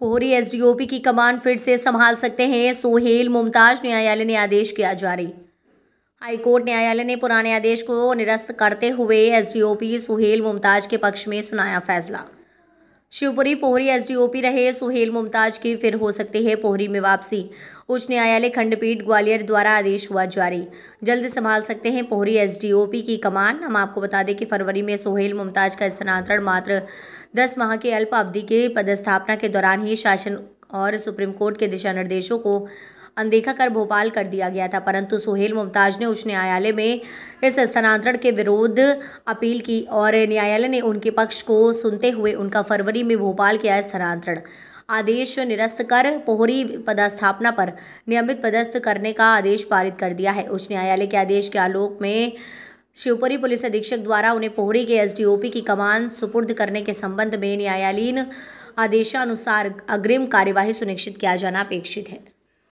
Pohri SDOP की कमान फिर से संभाल सकते हैं सोहेल मुमताज न्यायालय ने आदेश किया जारी हाईकोर्ट न्यायालय ने पुराने आदेश को निरस्त करते हुए एसडीओपी सुहेल मुमताज के पक्ष में सुनाया फैसला शिवपुरी पोहरी एसडीओपी रहे सुहेल मुमताज की फिर हो सकती है पोहरी में वापसी उच्च न्यायालय खंडपीठ ग्वालियर द्वारा आदेश हुआ जारी जल्द संभाल सकते हैं पोहरी एसडीओपी की कमान हम आपको बता दें कि फरवरी में सुहेल मुमताज का स्थानांतरण मात्र दस माह के अल्प अवधि के पदस्थापना के दौरान ही शासन और सुप्रीम कोर्ट के दिशा निर्देशों को अनदेखा कर भोपाल कर दिया गया था परंतु सुहेल मुमताज ने उच्च न्यायालय में इस स्थानांतरण के विरोध अपील की और न्यायालय ने उनके पक्ष को सुनते हुए उनका फरवरी में भोपाल किया स्थानांतरण आदेश निरस्त कर पोहरी पदस्थापना पर नियमित पदस्थ करने का आदेश पारित कर दिया है उच्च न्यायालय के आदेश के आलोक में शिवपुरी पुलिस अधीक्षक द्वारा उन्हें पोहरी के एसडीओपी की कमान सुपुर्द करने के संबंध में न्यायालीन आदेशानुसार अग्रिम कार्यवाही सुनिश्चित किया जाना अपेक्षित है